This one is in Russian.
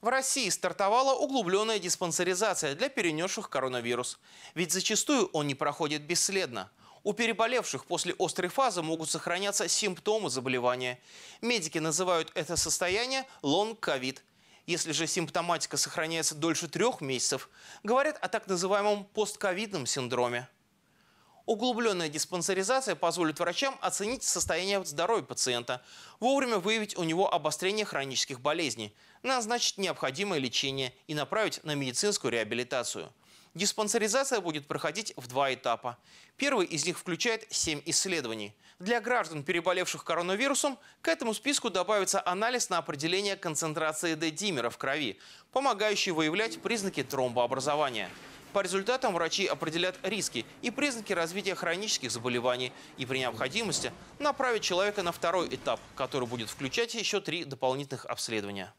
В России стартовала углубленная диспансеризация для перенесших коронавирус. Ведь зачастую он не проходит бесследно. У переболевших после острой фазы могут сохраняться симптомы заболевания. Медики называют это состояние лонг-ковид. Если же симптоматика сохраняется дольше трех месяцев, говорят о так называемом постковидном синдроме. Углубленная диспансеризация позволит врачам оценить состояние здоровья пациента, вовремя выявить у него обострение хронических болезней, назначить необходимое лечение и направить на медицинскую реабилитацию. Диспансеризация будет проходить в два этапа. Первый из них включает 7 исследований. Для граждан, переболевших коронавирусом, к этому списку добавится анализ на определение концентрации д димера в крови, помогающий выявлять признаки тромбообразования. По результатам врачи определят риски и признаки развития хронических заболеваний и при необходимости направят человека на второй этап, который будет включать еще три дополнительных обследования.